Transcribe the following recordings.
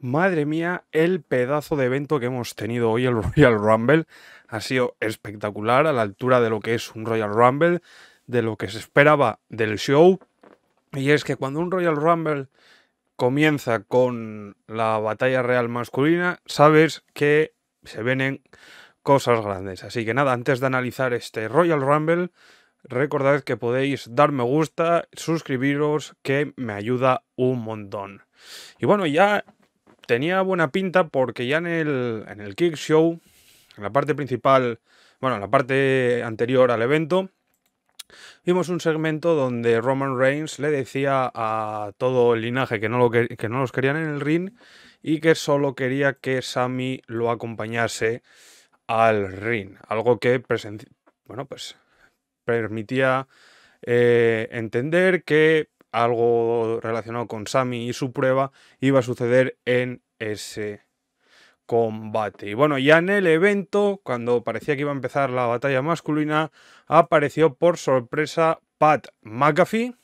Madre mía, el pedazo de evento que hemos tenido hoy, el Royal Rumble, ha sido espectacular, a la altura de lo que es un Royal Rumble, de lo que se esperaba del show. Y es que cuando un Royal Rumble comienza con la batalla real masculina, sabes que se vienen cosas grandes. Así que nada, antes de analizar este Royal Rumble, recordad que podéis dar me gusta, suscribiros, que me ayuda un montón. Y bueno, ya tenía buena pinta porque ya en el, en el Kick Show, en la parte principal, bueno, en la parte anterior al evento, vimos un segmento donde Roman Reigns le decía a todo el linaje que no, lo que, no los querían en el ring y que solo quería que Sammy lo acompañase al ring, algo que bueno, pues permitía eh, entender que algo relacionado con Sammy y su prueba iba a suceder en ese combate. Y bueno, ya en el evento, cuando parecía que iba a empezar la batalla masculina, apareció por sorpresa Pat McAfee.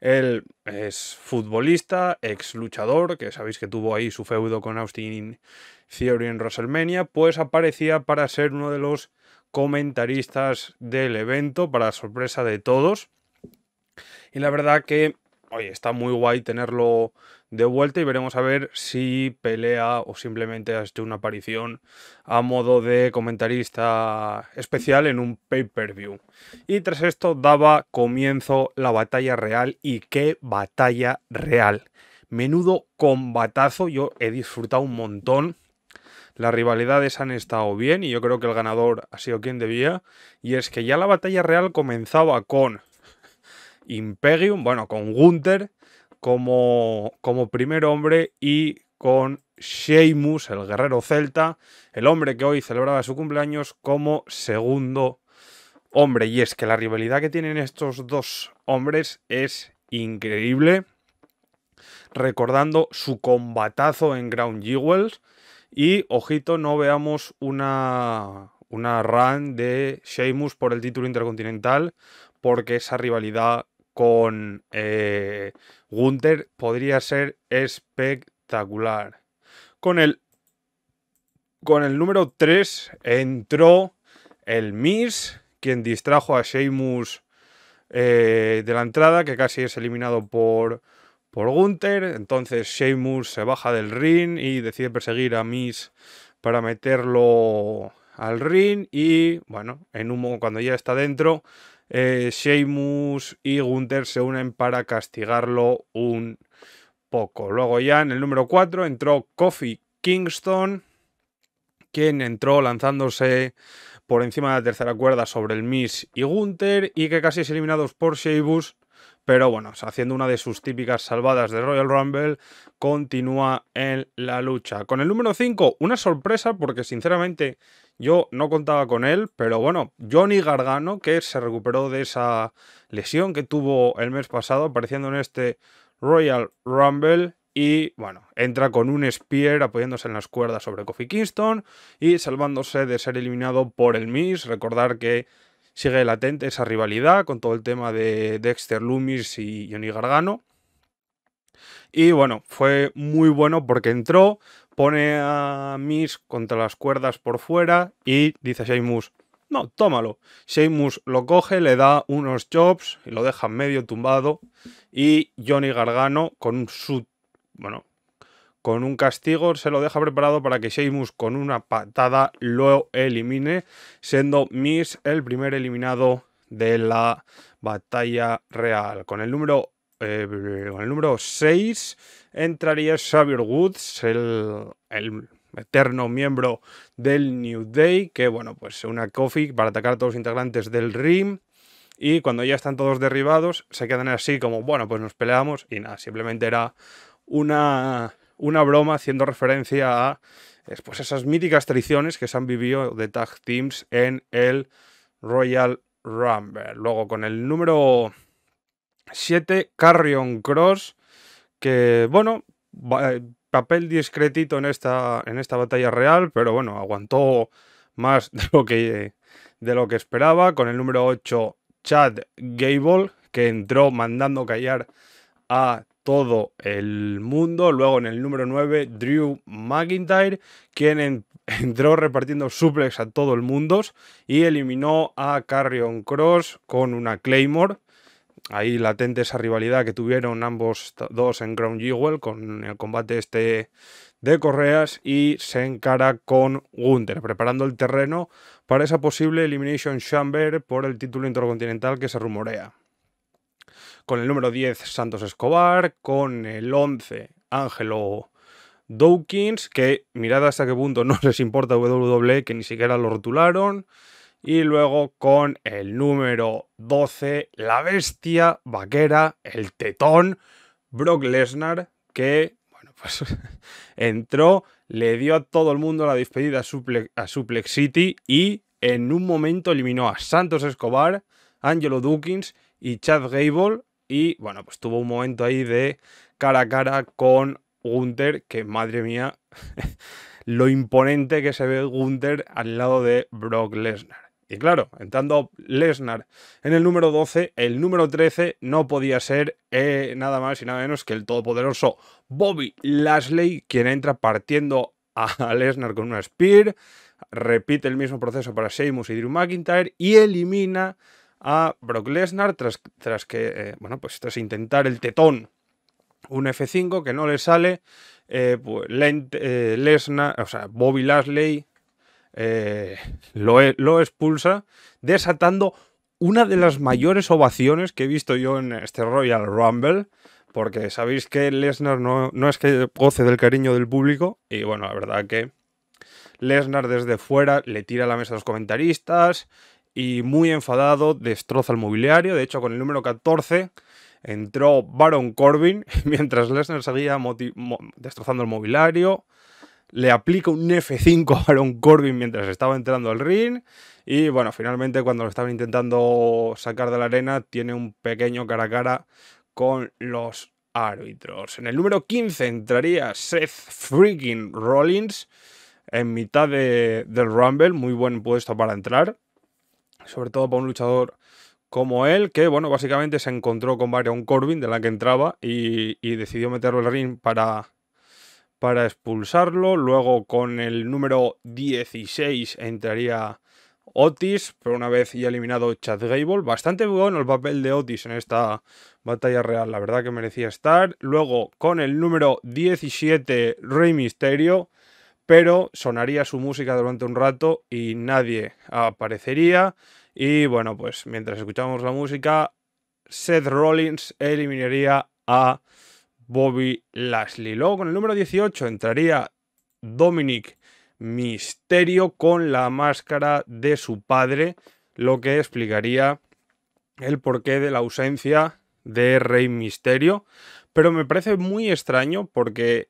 Él es futbolista, ex luchador, que sabéis que tuvo ahí su feudo con Austin Theory en WrestleMania, pues aparecía para ser uno de los comentaristas del evento, para sorpresa de todos. Y la verdad que, oye, está muy guay tenerlo de vuelta y veremos a ver si pelea o simplemente ha hecho una aparición a modo de comentarista especial en un pay-per-view. Y tras esto daba comienzo la batalla real y qué batalla real. Menudo combatazo, yo he disfrutado un montón. Las rivalidades han estado bien y yo creo que el ganador ha sido quien debía. Y es que ya la batalla real comenzaba con Imperium, bueno, con Gunther como, como primer hombre y con Sheamus, el guerrero celta, el hombre que hoy celebraba su cumpleaños como segundo hombre. Y es que la rivalidad que tienen estos dos hombres es increíble. Recordando su combatazo en Ground Jewels. Y ojito, no veamos una, una run de Sheamus por el título intercontinental, porque esa rivalidad con eh, Gunther podría ser espectacular. Con el, con el número 3 entró el Miss, quien distrajo a Sheamus eh, de la entrada, que casi es eliminado por, por Gunther. Entonces Sheamus se baja del ring y decide perseguir a Miss para meterlo al ring. Y bueno, en momento cuando ya está dentro, eh, Sheamus y Gunther se unen para castigarlo un poco. Luego ya en el número 4 entró Kofi Kingston, quien entró lanzándose por encima de la tercera cuerda sobre el Miss y Gunther y que casi es eliminado por Sheamus. Pero bueno, haciendo una de sus típicas salvadas de Royal Rumble, continúa en la lucha. Con el número 5, una sorpresa porque sinceramente yo no contaba con él, pero bueno, Johnny Gargano, que se recuperó de esa lesión que tuvo el mes pasado, apareciendo en este Royal Rumble. Y bueno, entra con un Spear apoyándose en las cuerdas sobre Kofi Kingston y salvándose de ser eliminado por el Miss. Recordar que sigue latente esa rivalidad con todo el tema de Dexter Loomis y Johnny Gargano. Y bueno, fue muy bueno porque entró, pone a Miss contra las cuerdas por fuera y dice Sheamus, no, tómalo. Sheamus lo coge, le da unos chops y lo deja medio tumbado. Y Johnny Gargano con un Bueno, con un castigo se lo deja preparado para que Sheamus con una patada lo elimine, siendo Miss el primer eliminado de la batalla real. Con el número con eh, el número 6 entraría Xavier Woods, el, eterno miembro del New Day, que bueno, pues una coffee para atacar a todos los integrantes del RIM. Y cuando ya están todos derribados, se quedan así como, bueno, pues nos peleamos y nada, simplemente era una, una broma haciendo referencia a eh, pues esas míticas traiciones que se han vivido de tag teams en el Royal Rumble. Luego con el número 7, Carrion Cross, que bueno, eh, papel discretito en esta, en esta batalla real, pero bueno, aguantó más de lo que, de lo que esperaba. Con el número 8, Chad Gable, que entró mandando callar a todo el mundo. Luego en el número 9, Drew McIntyre, quien entró repartiendo suplex a todo el mundo y eliminó a Carrion Cross con una Claymore ahí latente esa rivalidad que tuvieron ambos dos en Ground Jewel con el combate este de Correas y se encara con Gunther, preparando el terreno para esa posible Elimination Chamber por el título intercontinental que se rumorea. Con el número 10 Santos Escobar, con el 11 Ángelo Dawkins, que mirad hasta qué punto no les importa WWE que ni siquiera lo rotularon. Y luego con el número 12, la bestia vaquera, el tetón, Brock Lesnar, que, bueno, pues entró, le dio a todo el mundo la despedida a, Suplex City y en un momento eliminó a Santos Escobar, Angelo Dukins y Chad Gable. Y bueno, pues tuvo un momento ahí de cara a cara con Gunther, que madre mía, lo imponente que se ve Gunther al lado de Brock Lesnar. Y claro, entrando Lesnar en el número 12, el número 13 no podía ser eh, nada más y nada menos que el todopoderoso Bobby Lashley, quien entra partiendo a Lesnar con una Spear, repite el mismo proceso para Seamus y Drew McIntyre y elimina a Brock Lesnar tras, que, eh, bueno, pues tras intentar el tetón, un F5 que no le sale, eh, pues Lesnar, sea, Bobby Lashley eh, lo, expulsa, desatando una de las mayores ovaciones que he visto yo en este Royal Rumble porque sabéis que Lesnar no, es que goce del cariño del público, y bueno, la verdad que Lesnar desde fuera le tira a la mesa a los comentaristas y muy enfadado destroza el mobiliario, de hecho con el número 14 entró Baron Corbin mientras Lesnar seguía destrozando el mobiliario, le aplica un F5 a Aaron Corbin mientras estaba entrando al ring. Y bueno, finalmente cuando lo estaban intentando sacar de la arena, tiene un pequeño cara a cara con los árbitros. En el número 15 entraría Seth Freaking Rollins en mitad del Rumble. Muy buen puesto para entrar. Sobre todo para un luchador como él, que bueno, básicamente se encontró con Baron Corbin, de la que entraba, y, y decidió meterlo al ring para para expulsarlo. Luego con el número 16 entraría Otis, pero una vez ya eliminado Chad Gable. Bastante bueno el papel de Otis en esta batalla real, la verdad que merecía estar. Luego con el número 17 Rey Misterio, pero sonaría su música durante un rato y nadie aparecería. Y bueno, pues mientras escuchamos la música, Seth Rollins eliminaría a Bobby Lashley. Luego con el número 18 entraría Dominic Misterio con la máscara de su padre, lo que explicaría el porqué de la ausencia de Rey Misterio. Pero me parece muy extraño porque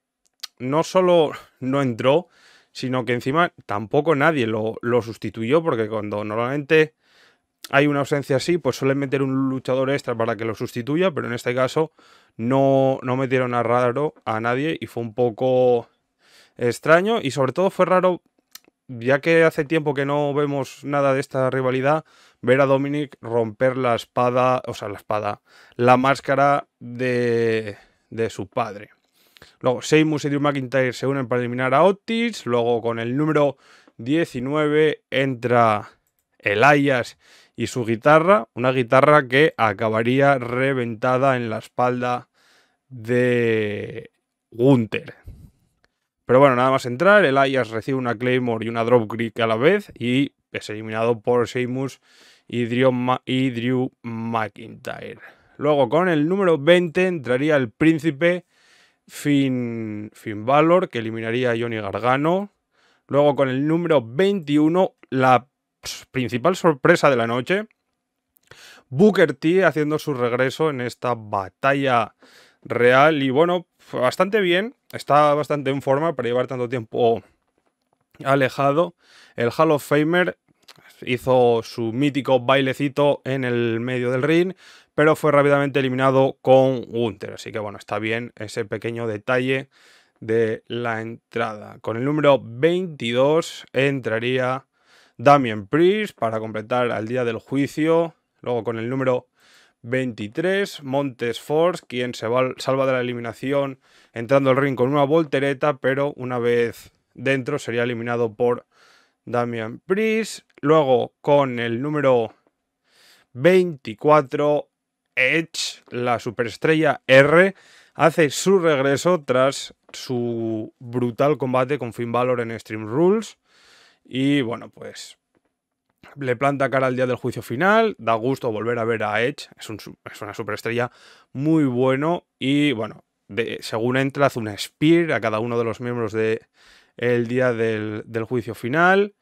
no solo no entró, sino que encima tampoco nadie lo, lo sustituyó, porque cuando normalmente hay una ausencia así, pues suelen meter un luchador extra para que lo sustituya, pero en este caso no, no metieron a raro a nadie y fue un poco extraño y sobre todo fue raro, ya que hace tiempo que no vemos nada de esta rivalidad, ver a Dominic romper la espada, o sea, la espada, la máscara de, de su padre. Luego Seymour y Drew McIntyre se unen para eliminar a Otis, luego con el número 19 entra Elias y su guitarra, una guitarra que acabaría reventada en la espalda de Gunther. Pero bueno, nada más entrar, el Ayas recibe una Claymore y una Drop a la vez y es eliminado por Seamus y Drew, McIntyre. Luego con el número 20 entraría el príncipe Finn, Finn Balor, que eliminaría a Johnny Gargano. Luego con el número 21, la principal sorpresa de la noche, Booker T haciendo su regreso en esta batalla real y bueno, bastante bien, está bastante en forma para llevar tanto tiempo alejado. El Hall of Famer hizo su mítico bailecito en el medio del ring, pero fue rápidamente eliminado con Gunter, así que bueno, está bien ese pequeño detalle de la entrada. Con el número 22 entraría Damien Priest para completar al día del juicio. Luego con el número 23, Montes Force, quien se va, salva de la eliminación entrando al ring con una voltereta, pero una vez dentro sería eliminado por Damien Priest. Luego con el número 24, Edge, la superestrella R, hace su regreso tras su brutal combate con Finn Balor en Stream Rules. Y bueno, pues le planta cara al día del juicio final. Da gusto volver a ver a Edge. Es, una superestrella muy bueno. Y bueno, de, según entra, hace una spear a cada uno de los miembros de el día del, del juicio final.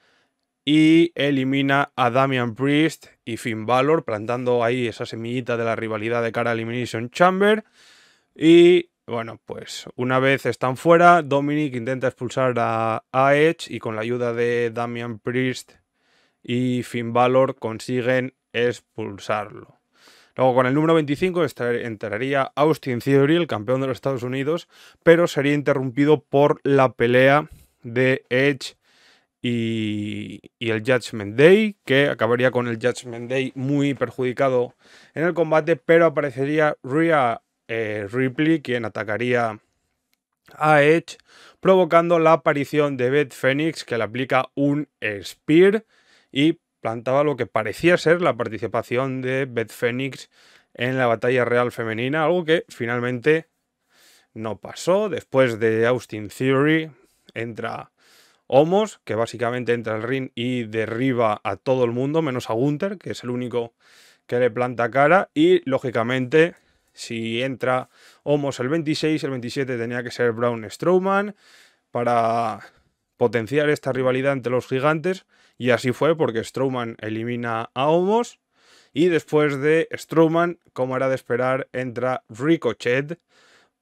Y elimina a Damian Priest y Finn Balor, plantando ahí esa semillita de la rivalidad de cara a Elimination Chamber. Y bueno, pues una vez están fuera, Dominic intenta expulsar a, Edge y con la ayuda de Damian Priest y Finn Balor consiguen expulsarlo. Luego con el número 25 entraría Austin Theory, el campeón de los Estados Unidos, pero sería interrumpido por la pelea de Edge y, el Judgment Day, que acabaría con el Judgment Day muy perjudicado en el combate, pero aparecería Rhea eh, Ripley quien atacaría a Edge, provocando la aparición de Beth Phoenix que le aplica un Spear y plantaba lo que parecía ser la participación de Beth Phoenix en la batalla real femenina, algo que finalmente no pasó. Después de Austin Theory entra Homos, que básicamente entra al ring y derriba a todo el mundo, menos a Gunther, que es el único que le planta cara, y lógicamente si entra Homos el 26, el 27 tenía que ser Brown Strowman para potenciar esta rivalidad entre los gigantes. Y así fue porque Strowman elimina a Homos. Y después de Strowman, como era de esperar, entra Ricochet.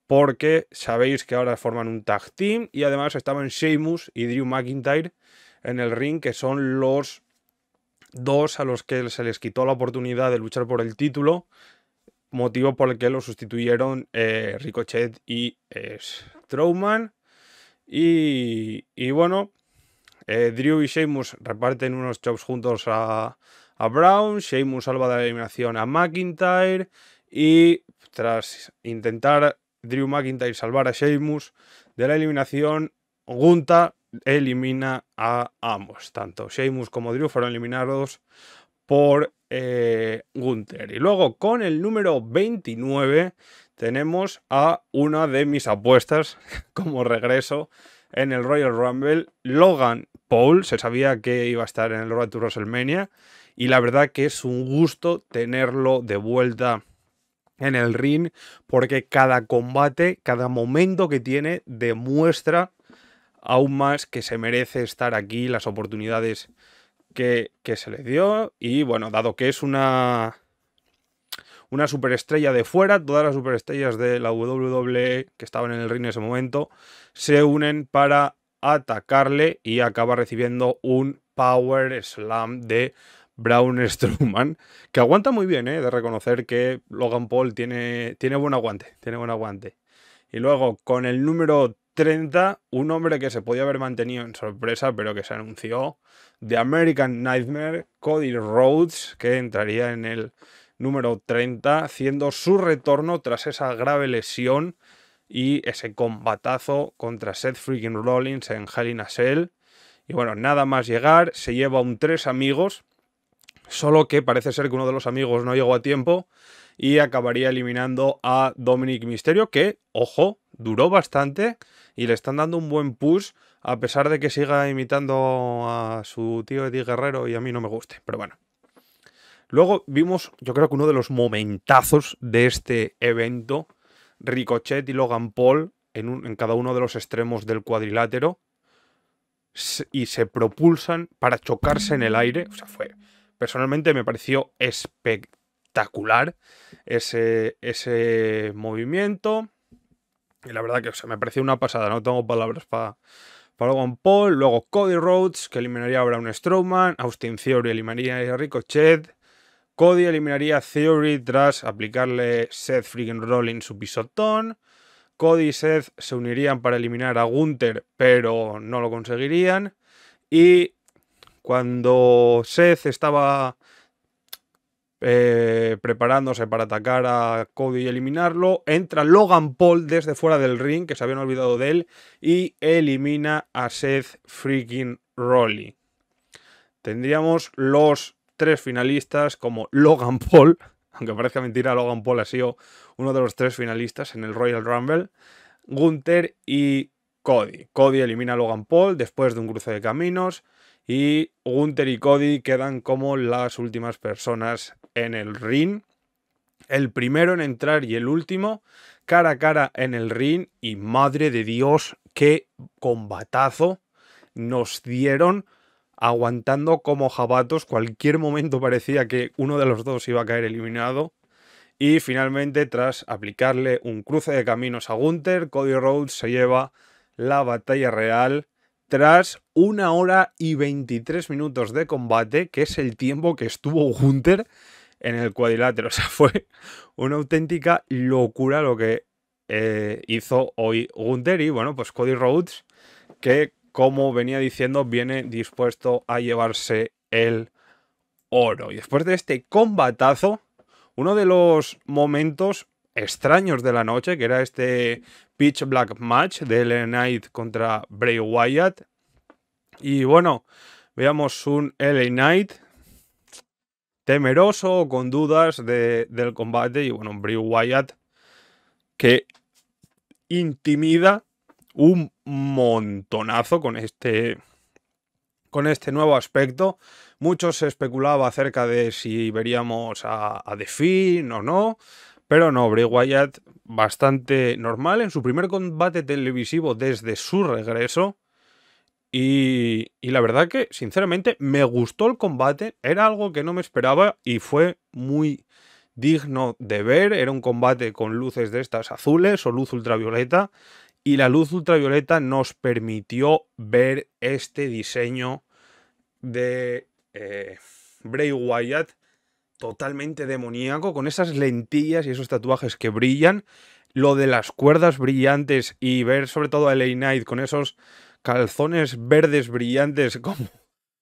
Porque sabéis que ahora forman un tag team. Y además estaban Sheamus y Drew McIntyre en el ring, que son los dos a los que se les quitó la oportunidad de luchar por el título motivo por el que lo sustituyeron eh, Ricochet y eh, Strowman. Y, bueno, eh, Drew y Sheamus reparten unos chops juntos a, a Brown. Sheamus salva de la eliminación a McIntyre. Y tras intentar Drew McIntyre salvar a Sheamus de la eliminación, Gunta elimina a ambos. Tanto Sheamus como Drew fueron eliminados por eh, Gunther. Y luego con el número 29 tenemos a una de mis apuestas como regreso en el Royal Rumble, Logan Paul. Se sabía que iba a estar en el Royal rumble y la verdad que es un gusto tenerlo de vuelta en el ring porque cada combate, cada momento que tiene demuestra aún más que se merece estar aquí, las oportunidades que, se le dio. Y bueno, dado que es una, una superestrella de fuera, todas las superestrellas de la WWE que estaban en el ring en ese momento, se unen para atacarle y acaba recibiendo un Power Slam de Braun Strowman, que aguanta muy bien, ¿eh? de reconocer que Logan Paul tiene, tiene buen aguante, tiene buen aguante. Y luego con el número 30, un hombre que se podía haber mantenido en sorpresa, pero que se anunció, The American Nightmare, Cody Rhodes, que entraría en el número 30, haciendo su retorno tras esa grave lesión y ese combatazo contra Seth freaking Rollins en Hell in a Cell. Y bueno, nada más llegar, se lleva un tres amigos, solo que parece ser que uno de los amigos no llegó a tiempo y acabaría eliminando a Dominic Misterio, que, ojo, duró bastante y le están dando un buen push, a pesar de que siga imitando a su tío Eddie Guerrero y a mí no me guste, pero bueno. Luego vimos, yo creo que uno de los momentazos de este evento, Ricochet y Logan Paul en, cada uno de los extremos del cuadrilátero y se propulsan para chocarse en el aire. O sea, fue. Personalmente me pareció espectacular ese, ese movimiento. Y la verdad que me pareció una pasada, no tengo palabras para para Logan Paul, luego Cody Rhodes, que eliminaría a Braun Strowman, Austin Theory eliminaría a Ricochet, Cody eliminaría a Theory tras aplicarle Seth Freaking Rollins su pisotón, Cody y Seth se unirían para eliminar a Gunther, pero no lo conseguirían, y cuando Seth estaba eh, preparándose para atacar a Cody y eliminarlo. Entra Logan Paul desde fuera del ring, que se habían olvidado de él, y elimina a Seth freaking Rolly. Tendríamos los tres finalistas como Logan Paul, aunque parezca mentira, Logan Paul ha sido uno de los tres finalistas en el Royal Rumble, Gunther y Cody. Cody elimina a Logan Paul después de un cruce de caminos y Gunther y Cody quedan como las últimas personas en el ring. El primero en entrar y el último cara a cara en el ring y madre de Dios, qué combatazo nos dieron aguantando como jabatos. Cualquier momento parecía que uno de los dos iba a caer eliminado. Y finalmente, tras aplicarle un cruce de caminos a Gunther, Cody Rhodes se lleva la batalla real tras una hora y 23 minutos de combate, que es el tiempo que estuvo hunter en el cuadrilátero. O sea, fue una auténtica locura lo que eh, hizo hoy hunter y bueno, pues Cody Rhodes, que como venía diciendo, viene dispuesto a llevarse el oro. Y después de este combatazo, uno de los momentos extraños de la noche, que era este Pitch Black Match de LA Knight contra Bray Wyatt. Y bueno, veamos un LA Knight temeroso, con dudas del combate. Y bueno, Bray Wyatt que intimida un montonazo con este con este nuevo aspecto. Muchos se especulaba acerca de si veríamos a, a The o no. Pero no, Bray Wyatt bastante normal en su primer combate televisivo desde su regreso. Y, la verdad que, sinceramente, me gustó el combate. Era algo que no me esperaba y fue muy digno de ver. Era un combate con luces de estas azules o luz ultravioleta. Y la luz ultravioleta nos permitió ver este diseño de eh, Bray Wyatt totalmente demoníaco, con esas lentillas y esos tatuajes que brillan. Lo de las cuerdas brillantes y ver sobre todo a LA Knight con esos calzones verdes brillantes, como,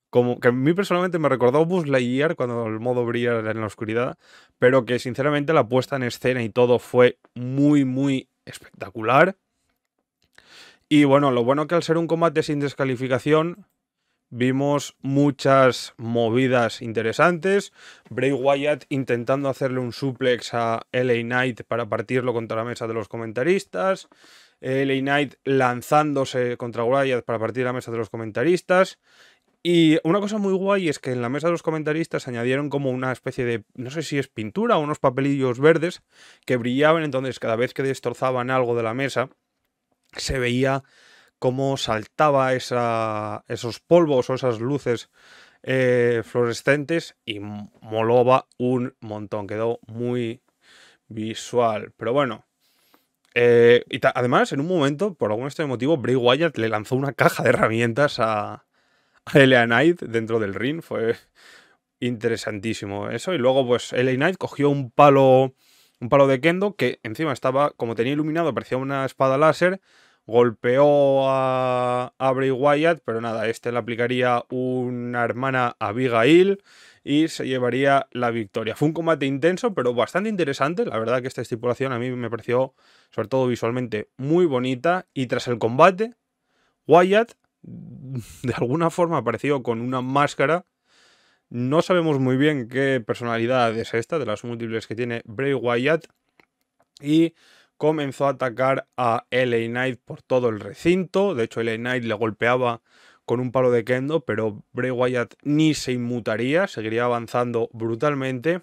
como que a mí personalmente me recordó Bus Buzz Lightyear cuando el modo brilla en la oscuridad, pero que sinceramente la puesta en escena y todo fue muy, muy espectacular. Y bueno, lo bueno que al ser un combate sin descalificación, vimos muchas movidas interesantes. Bray Wyatt intentando hacerle un suplex a LA Knight para partirlo contra la mesa de los comentaristas. LA Knight lanzándose contra Wyatt para partir la mesa de los comentaristas. Y una cosa muy guay es que en la mesa de los comentaristas añadieron como una especie de, no sé si es pintura o unos papelillos verdes que brillaban, entonces cada vez que destrozaban algo de la mesa se veía cómo saltaba esos polvos o esas luces eh, fluorescentes y molaba un montón, quedó muy visual. Pero bueno, eh, y además en un momento, por algún este motivo, Bray Wyatt le lanzó una caja de herramientas a, a Knight dentro del ring, fue interesantísimo eso. Y luego pues LA Knight cogió un palo un palo de kendo que encima estaba, como tenía iluminado, parecía una espada láser, golpeó a, Bray Wyatt, pero nada, este le aplicaría una hermana a Abigail y se llevaría la victoria. Fue un combate intenso, pero bastante interesante. La verdad que esta estipulación a mí me pareció, sobre todo visualmente, muy bonita. Y tras el combate, Wyatt, de alguna forma, apareció con una máscara. No sabemos muy bien qué personalidad es esta, de las múltiples que tiene Bray Wyatt. Y comenzó a atacar a LA Knight por todo el recinto. De hecho, LA Knight le golpeaba con un palo de kendo, pero Bray Wyatt ni se inmutaría, seguiría avanzando brutalmente.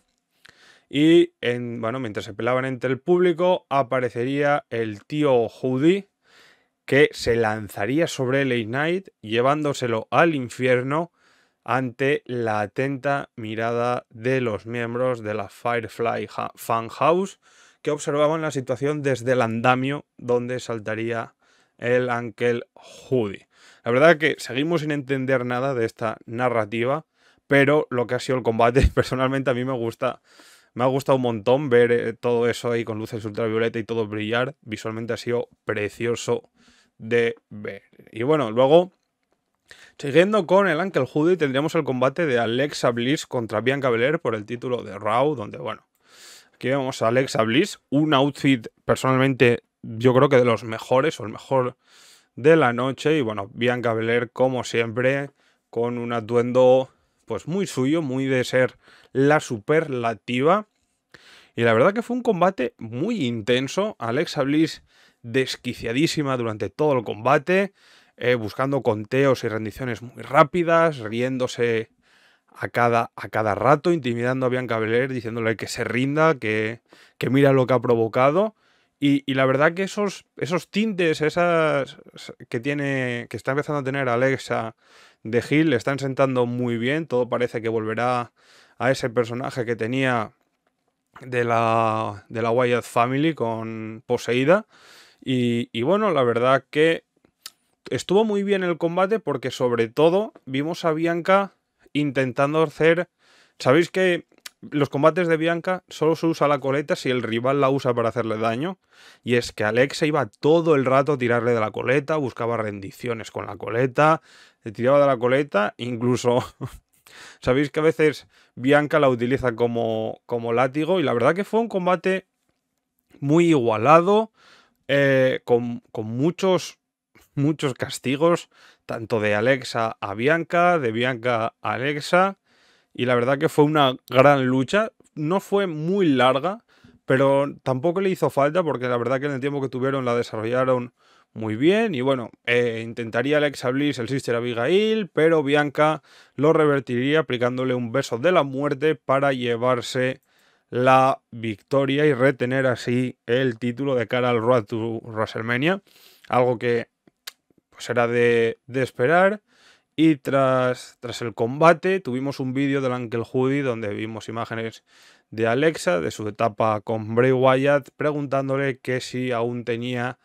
Y en, bueno, mientras se pelaban entre el público, aparecería el tío Hoodie que se lanzaría sobre LA Knight, llevándoselo al infierno ante la atenta mirada de los miembros de la Firefly Fan House que observaban la situación desde el andamio donde saltaría el Ankel Judy. La verdad que seguimos sin entender nada de esta narrativa, pero lo que ha sido el combate, personalmente a mí me gusta. Me ha gustado un montón ver eh, todo eso ahí con luces ultravioleta y todo brillar. Visualmente ha sido precioso de ver. Y bueno, luego, siguiendo con el Ankel Judy, tendríamos el combate de Alexa Bliss contra Bianca Belair por el título de Raw, donde, bueno, que vemos a Alexa Bliss, un outfit personalmente yo creo que de los mejores o el mejor de la noche. Y bueno, Bianca Belair como siempre con un atuendo pues muy suyo, muy de ser la superlativa. Y la verdad que fue un combate muy intenso. Alexa Bliss desquiciadísima durante todo el combate, eh, buscando conteos y rendiciones muy rápidas, riéndose a cada, a cada rato, intimidando a Bianca Belair, diciéndole que se rinda, que, mira lo que ha provocado. Y, la verdad que esos, esos tintes, esas que tiene, que está empezando a tener Alexa de Gil, le están sentando muy bien. Todo parece que volverá a ese personaje que tenía de la, de la Wyatt Family con Poseída. Y, y bueno, la verdad que estuvo muy bien el combate porque sobre todo vimos a Bianca intentando hacer... ¿Sabéis que los combates de Bianca solo se usa la coleta si el rival la usa para hacerle daño. Y es que se iba todo el rato a tirarle de la coleta, buscaba rendiciones con la coleta, le tiraba de la coleta, incluso... Sabéis que a veces Bianca la utiliza como, como látigo y la verdad que fue un combate muy igualado, eh, con, con muchos, muchos castigos tanto de Alexa a Bianca, de Bianca a Alexa. Y la verdad que fue una gran lucha. No fue muy larga, pero tampoco le hizo falta porque la verdad que en el tiempo que tuvieron la desarrollaron muy bien. Y bueno, eh, intentaría Alexa Bliss el Sister Abigail, pero Bianca lo revertiría aplicándole un beso de la muerte para llevarse la victoria y retener así el título de cara al Road to WrestleMania. Algo que era de, esperar. Y tras, tras, el combate tuvimos un vídeo del ankel Judy donde vimos imágenes de Alexa, de su etapa con Bray Wyatt, preguntándole que si aún tenía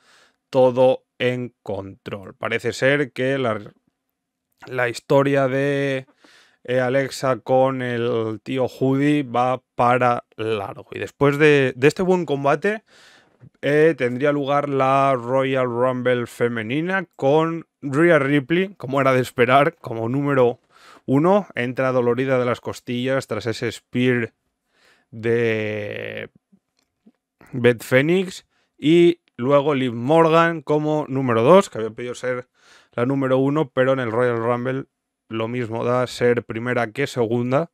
todo en control. Parece ser que la, historia de eh, Alexa con el tío Judy va para largo. Y después de, de este buen combate eh, tendría lugar la Royal Rumble femenina con Rhea Ripley, como era de esperar, como número uno. Entra dolorida de las costillas tras ese spear de Beth Phoenix. Y luego Liv Morgan como número dos, que había pedido ser la número uno, pero en el Royal Rumble lo mismo da ser primera que segunda,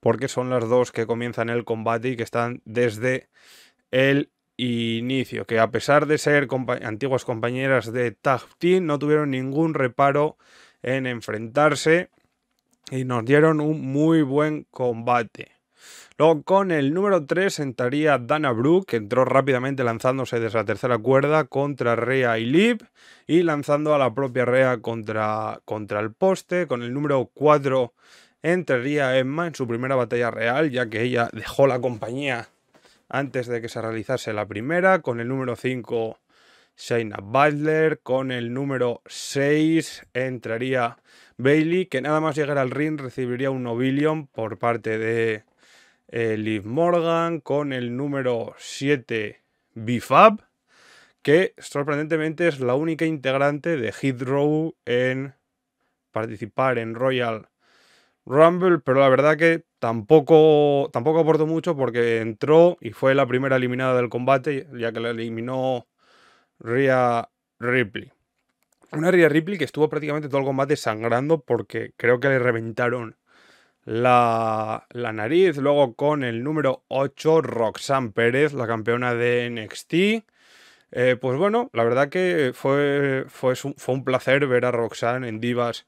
porque son las dos que comienzan el combate y que están desde el inicio, que a pesar de ser antiguas compañeras de Tag no tuvieron ningún reparo en enfrentarse y nos dieron un muy buen combate. Luego con el número 3 entraría Dana Brooke, que entró rápidamente lanzándose desde la tercera cuerda contra Rea y Lib y lanzando a la propia Rea contra, contra el poste. Con el número 4 entraría Emma en su primera batalla real, ya que ella dejó la compañía antes de que se realizase la primera, con el número 5 Shayna Butler, con el número 6 entraría Bailey, que nada más llegar al ring recibiría un nobilion por parte de eh, Liv Morgan, con el número 7 Bifab, que sorprendentemente es la única integrante de Heathrow en participar en Royal Rumble, pero la verdad que tampoco, tampoco aportó mucho porque entró y fue la primera eliminada del combate, ya que la eliminó Rhea Ripley. Una Rhea Ripley que estuvo prácticamente todo el combate sangrando porque creo que le reventaron la, nariz. Luego con el número 8, Roxanne Pérez, la campeona de NXT. Eh, pues bueno, la verdad que fue, fue, fue un placer ver a Roxanne en Divas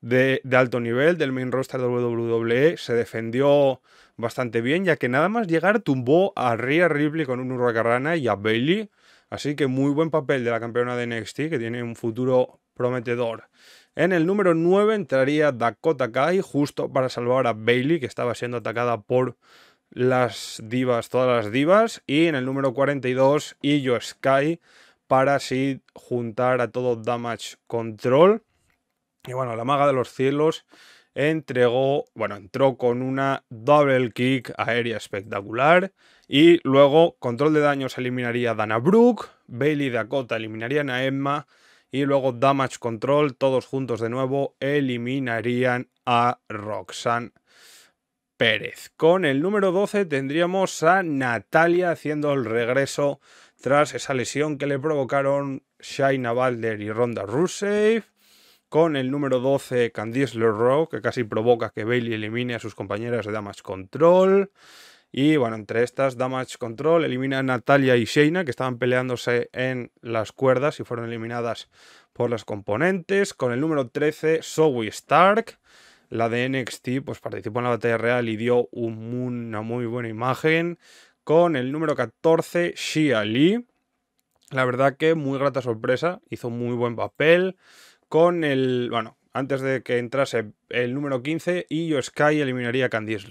de, alto nivel del main roster de WWE. Se defendió bastante bien, ya que nada más llegar tumbó a Rhea Ripley con un hurracarrana y a Bailey. Así que muy buen papel de la campeona de NXT, que tiene un futuro prometedor. En el número 9 entraría Dakota Kai, justo para salvar a Bailey, que estaba siendo atacada por las divas, todas las divas. Y en el número 42, Illo Sky, para así juntar a todo Damage Control. Y bueno, la maga de los cielos entregó, bueno, entró con una double kick aérea espectacular y luego control de daños eliminaría a Dana Brooke, Bailey Dakota eliminarían a Emma y luego damage control todos juntos de nuevo eliminarían a Roxanne Pérez. Con el número 12 tendríamos a Natalia haciendo el regreso tras esa lesión que le provocaron Shaina Balder y Ronda Rusev con el número 12 Candice LeRoux, que casi provoca que Bailey elimine a sus compañeras de Damage Control. Y bueno, entre estas Damage Control elimina a Natalia y Shayna, que estaban peleándose en las cuerdas y fueron eliminadas por las componentes. Con el número 13, Zoe Stark. La de NXT pues, participó en la batalla real y dio una muy buena imagen. Con el número 14, Xia Lee. La verdad que muy grata sorpresa, hizo muy buen papel con el. Bueno, antes de que entrase el número 15, yo Sky eliminaría a Candice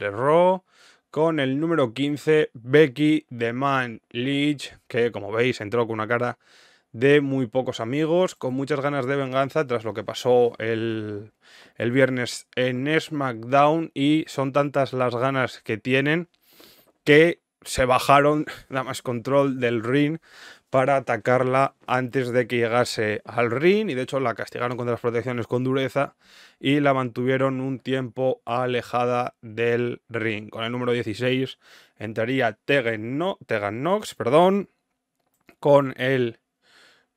Con el número 15, Becky The Man Leach, que como veis entró con una cara de muy pocos amigos, con muchas ganas de venganza tras lo que pasó el, viernes en SmackDown y son tantas las ganas que tienen que se bajaron más Control del ring para atacarla antes de que llegase al ring y de hecho la castigaron contra las protecciones con dureza y la mantuvieron un tiempo alejada del ring. Con el número 16 entraría Tegan, no, Nox, perdón, con el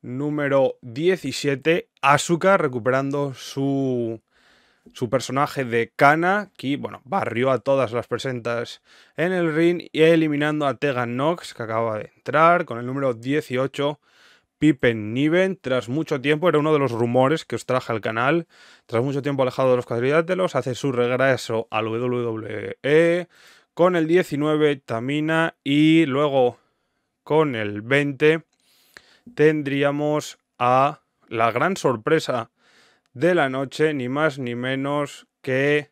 número 17 Asuka recuperando su su personaje de Kana, que bueno, barrió a todas las presentas en el ring y eliminando a Tegan Nox, que acaba de entrar con el número 18. Pippen Niven, tras mucho tiempo, era uno de los rumores que os traje al canal, tras mucho tiempo alejado de los cuadriláteros, hace su regreso al WWE con el 19 Tamina y luego con el 20 tendríamos a la gran sorpresa de la noche, ni más ni menos que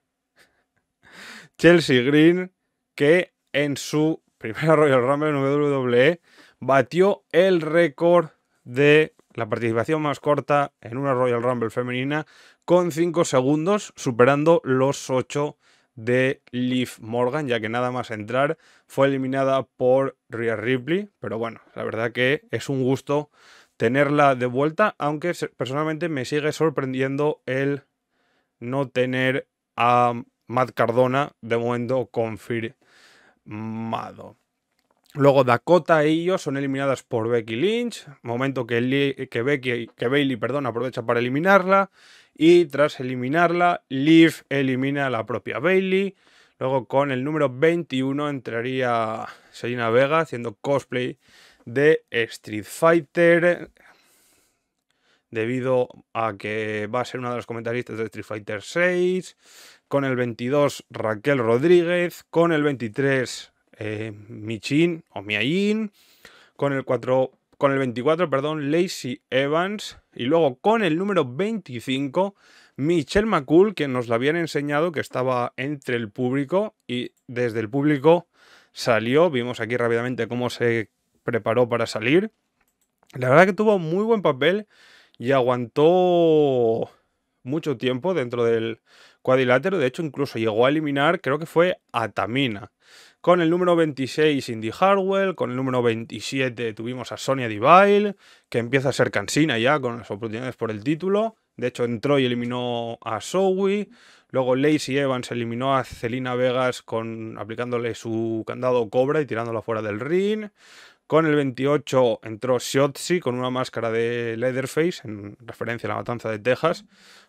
Chelsea Green, que en su primera Royal Rumble WWE batió el récord de la participación más corta en una Royal Rumble femenina con 5 segundos, superando los 8 de Liv Morgan, ya que nada más entrar fue eliminada por Rhea Ripley, pero bueno, la verdad que es un gusto tenerla de vuelta, aunque personalmente me sigue sorprendiendo el no tener a Matt Cardona de momento confirmado. Luego Dakota y ellos son eliminadas por Becky Lynch, momento que, Becky, que Bailey aprovecha para eliminarla y tras eliminarla, Liv elimina a la propia Bailey. Luego con el número 21 entraría Selena Vega haciendo cosplay de Street Fighter. Debido a que va a ser una de los comentaristas de Street Fighter 6. Con el 22, Raquel Rodríguez. Con el 23, eh, Michin o Miayin. Con el 4, con el 24, perdón, Lacey Evans. Y luego con el número 25, Michelle McCool, que nos la habían enseñado que estaba entre el público. Y desde el público salió. Vimos aquí rápidamente cómo se preparó para salir. La verdad que tuvo muy buen papel y aguantó mucho tiempo dentro del cuadrilátero. De hecho, incluso llegó a eliminar, creo que fue a Tamina Con el número 26, Indy Harwell. Con el número 27 tuvimos a Sonia Deville, que empieza a ser cansina ya con las oportunidades por el título. De hecho, entró y eliminó a Zoe. Luego Lacey Evans eliminó a Celina Vegas con, aplicándole su candado cobra y tirándola fuera del ring. Con el 28 entró Shotzi con una máscara de Leatherface en referencia a la matanza de Texas,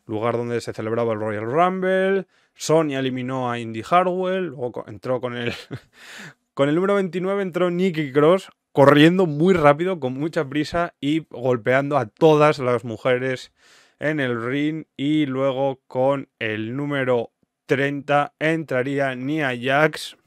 lugar donde se celebraba el Royal Rumble. Sonya eliminó a Indy Harwell, luego entró con el con el número 29 entró Nicky Cross corriendo muy rápido, con mucha prisa y golpeando a todas las mujeres en el ring y luego con el número 30 entraría Nia Jax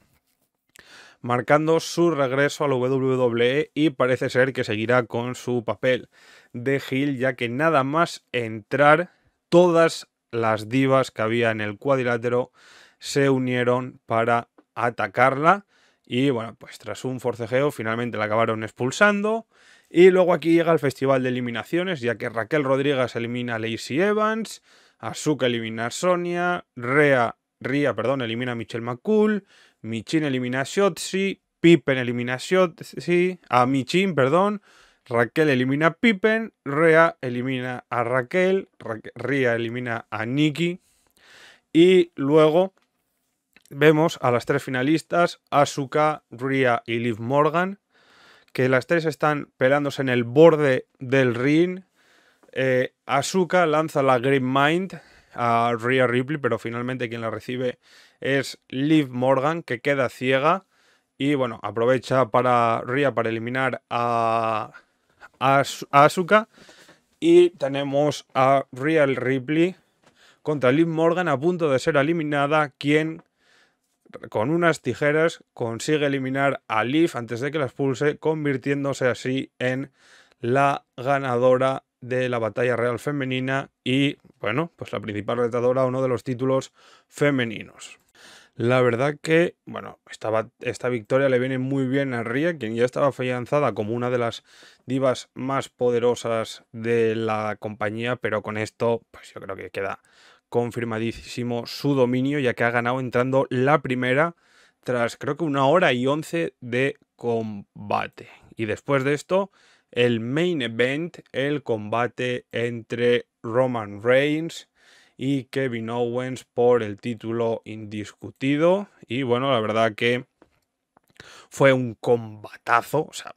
marcando su regreso al la WWE y parece ser que seguirá con su papel de Gil, ya que nada más entrar, todas las divas que había en el cuadrilátero se unieron para atacarla. Y bueno, pues tras un forcejeo finalmente la acabaron expulsando. Y luego aquí llega el festival de eliminaciones, ya que Raquel Rodríguez elimina a Lacey Evans, Asuka elimina a Sonia, Rea, Ria, perdón, elimina a Michelle McCool, Michin elimina a Shotzi, Pippen elimina a Shotzi, a Michin, perdón, Raquel elimina a Pippen, Rhea elimina a Raquel, Rhea elimina a Nikki y luego vemos a las tres finalistas, Asuka, Rhea y Liv Morgan, que las tres están pelándose en el borde del ring. Eh, Asuka lanza la Green Mind a Rhea Ripley, pero finalmente quien la recibe es Liv Morgan, que queda ciega. Y bueno, aprovecha para Ria para eliminar a, a, Asuka. Y tenemos a Real Ripley contra Liv Morgan a punto de ser eliminada, quien con unas tijeras consigue eliminar a Liv antes de que las pulse, convirtiéndose así en la ganadora de la batalla real femenina y, bueno, pues la principal retadora a uno de los títulos femeninos. La verdad que, bueno, esta victoria le viene muy bien a Ria, quien ya estaba afianzada como una de las divas más poderosas de la compañía, pero con esto, pues yo creo que queda confirmadísimo su dominio, ya que ha ganado entrando la primera tras creo que una hora y once de combate. Y después de esto, el main event, el combate entre Roman Reigns, y Kevin Owens por el título indiscutido. Y bueno, la verdad que fue un combatazo. O sea,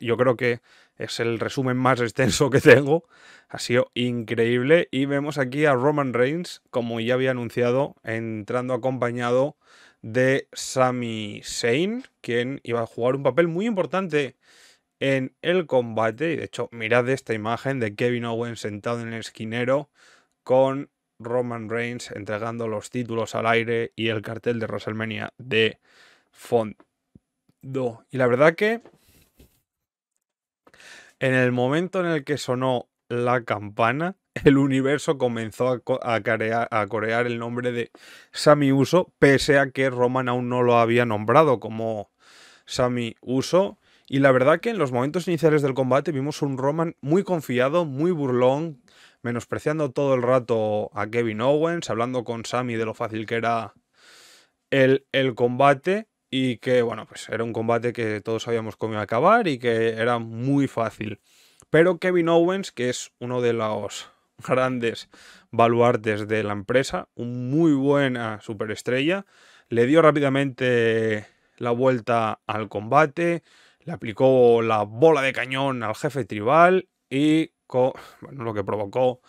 yo creo que es el resumen más extenso que tengo. Ha sido increíble. Y vemos aquí a Roman Reigns, como ya había anunciado, entrando acompañado de Sami Zayn, quien iba a jugar un papel muy importante en el combate. Y de hecho, mirad esta imagen de Kevin Owens sentado en el esquinero con Roman Reigns entregando los títulos al aire y el cartel de WrestleMania de fondo. Y la verdad que en el momento en el que sonó la campana, el universo comenzó a, corear el nombre de Sami Uso, pese a que Roman aún no lo había nombrado como Sami Uso. Y la verdad que en los momentos iniciales del combate vimos un Roman muy confiado, muy burlón, menospreciando todo el rato a Kevin Owens, hablando con Sammy de lo fácil que era el, el combate y que, bueno, pues era un combate que todos habíamos comido a acabar y que era muy fácil. Pero Kevin Owens, que es uno de los grandes baluartes de la empresa, un muy buena superestrella, le dio rápidamente la vuelta al combate, le aplicó la bola de cañón al jefe tribal y lo que provocó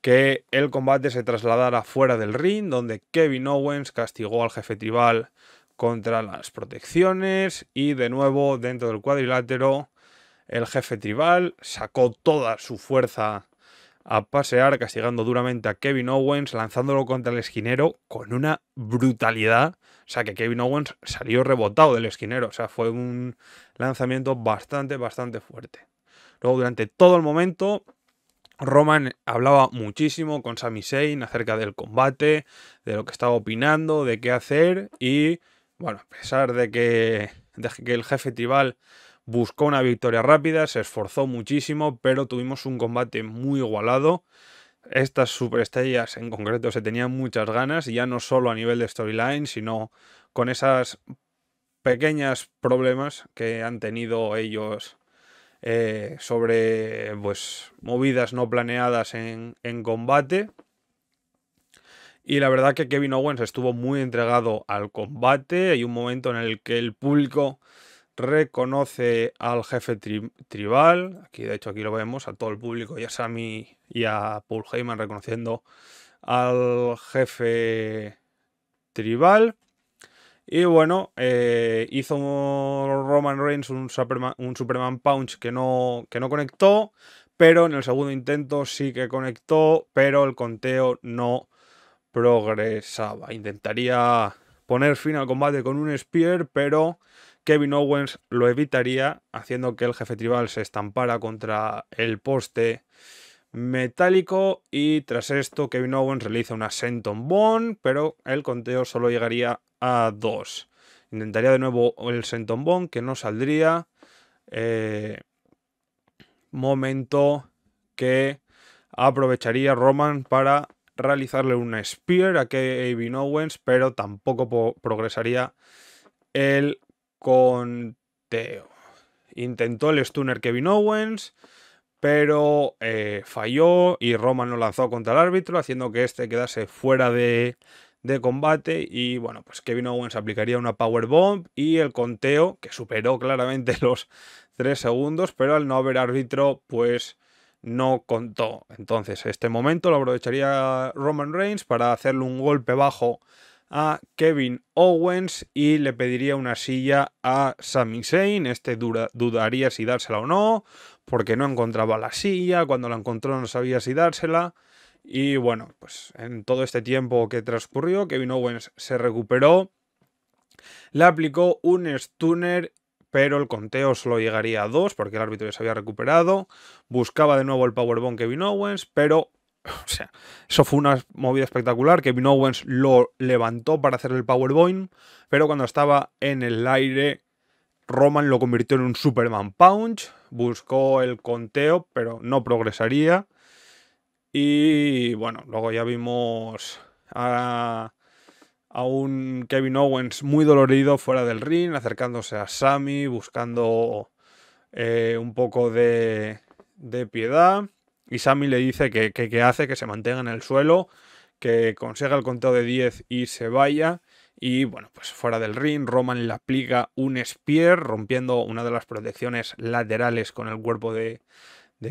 que el combate se trasladara fuera del ring, donde Kevin Owens castigó al jefe tribal contra las protecciones y de nuevo dentro del cuadrilátero el jefe tribal sacó toda su fuerza a pasear, castigando duramente a Kevin Owens, lanzándolo contra el esquinero con una brutalidad. O sea que Kevin Owens salió rebotado del esquinero. O sea, fue un lanzamiento bastante, bastante fuerte. Luego, durante todo el momento, Roman hablaba muchísimo con Sami Zayn acerca del combate, de lo que estaba opinando, de qué hacer y, bueno, a pesar de que, el jefe tribal buscó una victoria rápida, se esforzó muchísimo, pero tuvimos un combate muy igualado. Estas superestrellas en concreto se tenían muchas ganas, ya no solo a nivel de storyline, sino con esas pequeñas problemas que han tenido ellos eh, sobre pues, movidas no planeadas en, combate. Y la verdad que Kevin Owens estuvo muy entregado al combate. Hay un momento en el que el público reconoce al jefe tribal. Aquí, de hecho, aquí lo vemos a todo el público y a Sammy y a Paul Heyman reconociendo al jefe tribal. Y bueno, eh, hizo Roman Reigns un Superman, un Superman Punch que no, que no conectó, pero en el segundo intento sí que conectó, pero el conteo no progresaba. Intentaría poner fin al combate con un Spear, pero Kevin Owens lo evitaría, haciendo que el jefe tribal se estampara contra el poste metálico y tras esto Kevin Owens realiza una senton pero el conteo solo llegaría a 2. Intentaría de nuevo el senton que no saldría. Eh, momento que aprovecharía Roman para realizarle una spear a Kevin Owens, pero tampoco progresaría el conteo. Intentó el stunner Kevin Owens pero eh, falló y Roman lo lanzó contra el árbitro, haciendo que este quedase fuera de, combate y bueno, pues Kevin Owens aplicaría una powerbomb y el conteo, que superó claramente los 3 segundos, pero al no haber árbitro, pues no contó. Entonces, este momento lo aprovecharía Roman Reigns para hacerle un golpe bajo a Kevin Owens y le pediría una silla a Sami Zayn. Este dudaría si dársela o no porque no encontraba la silla, cuando la encontró no sabía si dársela. Y bueno, pues en todo este tiempo que transcurrió, Kevin Owens se recuperó, le aplicó un stunner, pero el conteo solo llegaría a dos porque el árbitro ya se había recuperado. Buscaba de nuevo el powerbomb Kevin Owens, pero o sea, eso fue una movida espectacular. Kevin Owens lo levantó para hacer el powerbomb, pero cuando estaba en el aire Roman lo convirtió en un Superman Punch, buscó el conteo, pero no progresaría. Y bueno, luego ya vimos a, un Kevin Owens muy dolorido fuera del ring, acercándose a Sammy, buscando eh, un poco de, piedad. Y Sammy le dice que, que hace que se mantenga en el suelo, que consiga el conteo de 10 y se vaya. Y bueno, pues fuera del ring, Roman le aplica un spear rompiendo una de las protecciones laterales con el cuerpo de,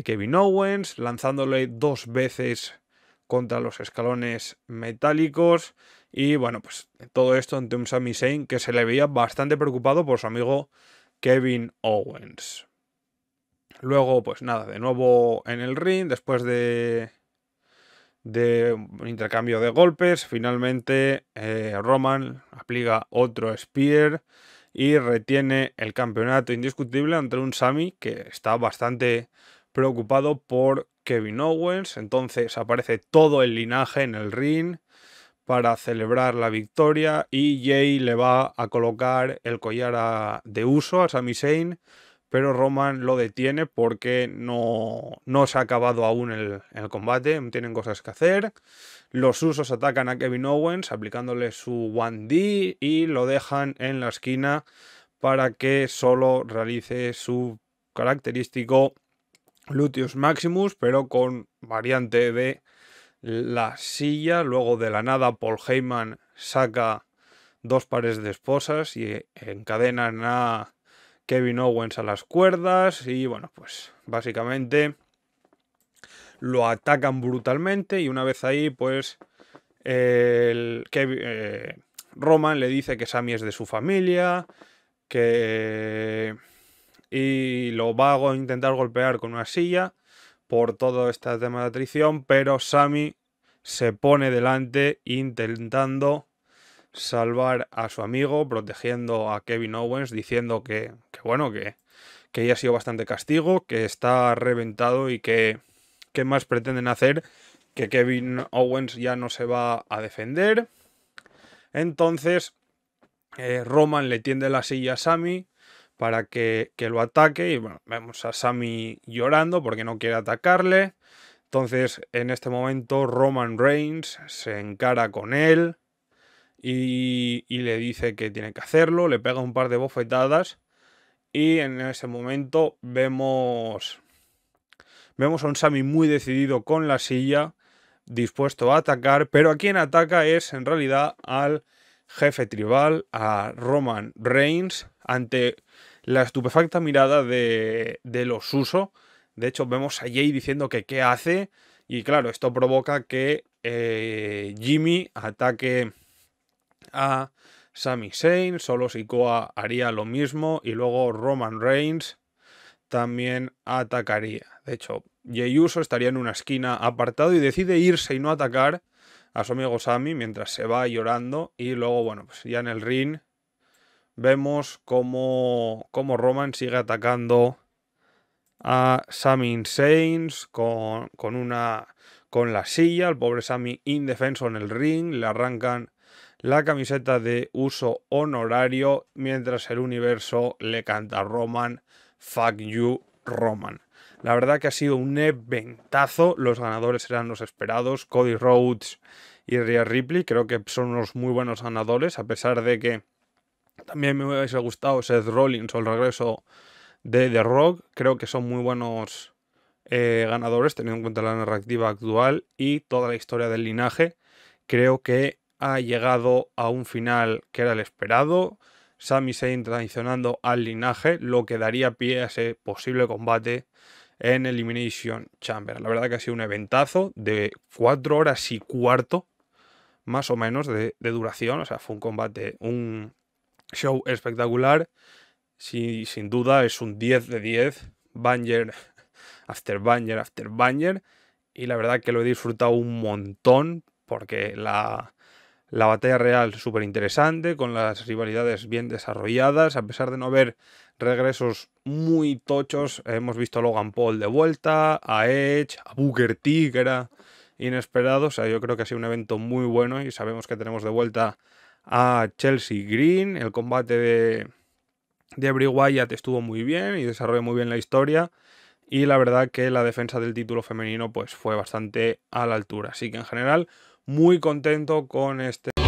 Kevin Owens, lanzándole dos veces contra los escalones metálicos. Y bueno, pues todo esto ante un Sami Zayn que se le veía bastante preocupado por su amigo Kevin Owens. Luego, pues nada, de nuevo en el ring, después de, de un intercambio de golpes. Finalmente, eh, Roman aplica otro Spear y retiene el campeonato indiscutible ante un Sami que está bastante preocupado por Kevin Owens. Entonces aparece todo el linaje en el ring para celebrar la victoria y Jay le va a colocar el collar de uso a Sami Zayn pero Roman lo detiene porque no, se ha acabado aún el, el, combate, tienen cosas que hacer. Los usos atacan a Kevin Owens aplicándole su 1D y lo dejan en la esquina para que solo realice su característico Luteus Maximus, pero con variante de la silla. Luego de la nada Paul Heyman saca dos pares de esposas y encadenan a Kevin Owens a las cuerdas y bueno, pues básicamente lo atacan brutalmente y una vez ahí pues eh, Roman le dice que Sammy es de su familia, que... y lo va a intentar golpear con una silla por todo este tema de atrición, pero Sammy se pone delante intentando salvar a su amigo, protegiendo a Kevin Owens, diciendo que, bueno, que, que ya ha sido bastante castigo, que está reventado y que qué más pretenden hacer, que Kevin Owens ya no se va a defender. Entonces, eh, Roman le tiende la silla a Sammy para que, que lo ataque y bueno, vemos a Sammy llorando porque no quiere atacarle. Entonces, en este momento, Roman Reigns se encara con él, y, le dice que tiene que hacerlo, le pega un par de bofetadas y en ese momento vemos, vemos a un Sami muy decidido con la silla, dispuesto a atacar, pero a quien ataca es en realidad al jefe tribal, a Roman Reigns, ante la estupefacta mirada de, los Uso. De hecho, vemos a Jay diciendo que qué hace. Y claro, esto provoca que eh, Jimmy ataque a Sami Zayn, solo Koa haría lo mismo y luego Roman Reigns también atacaría. De hecho, Jey Uso estaría en una esquina apartado y decide irse y no atacar a su amigo Sami mientras se va llorando y luego, bueno, pues ya en el ring vemos cómo, cómo Roman sigue atacando a Sami Sainz con, con, una con la silla, el pobre Sami indefenso en el ring, le arrancan la camiseta de uso honorario, mientras el universo le canta Roman, fuck you Roman. La verdad que ha sido un eventazo, los ganadores eran los esperados, Cody Rhodes y Rhea Ripley, creo que son unos muy buenos ganadores, a pesar de que también me hubiese gustado Seth Rollins o el regreso de The Rock, creo que son muy buenos eh, ganadores, teniendo en cuenta la narrativa actual y toda la historia del linaje. Creo que ha llegado a un final que era el esperado. Sami Zayn traicionando al linaje, lo que daría pie a ese posible combate en Elimination Chamber. La verdad que ha sido un eventazo de 4 horas y cuarto, más o menos, de, duración. O sea, fue un combate, un show espectacular. Sí, sin duda es un 10 de 10. Banger, after banger, after banger. Y la verdad que lo he disfrutado un montón porque la, la batalla real súper interesante, con las rivalidades bien desarrolladas, a pesar de no haber regresos muy tochos, hemos visto a Logan Paul de vuelta, a Edge, a Booker T, que era inesperado, o sea, yo creo que ha sido un evento muy bueno y sabemos que tenemos de vuelta a Chelsea Green, el combate de, de Wyatt estuvo muy bien y desarrolló muy bien la historia. Y la verdad que la defensa del título femenino pues fue bastante a la altura. Así que en general, muy contento con este.